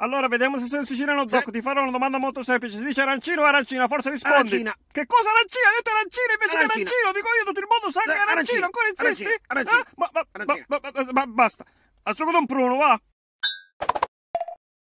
Allora, vediamo se sei vicino allo zocco. Ti farò una domanda molto semplice. Si dice arancino o arancina? Forse rispondi. Arancina. Che cosa arancina? Hai detto arancina invece arancina. che arancino. Dico io, tutto il mondo sa che eh, arancino. Ancora insisti? Arancina. arancina. Eh? Ma, ma, arancina. Ma, ma, ma, ma, basta. Al suo un pruno, va.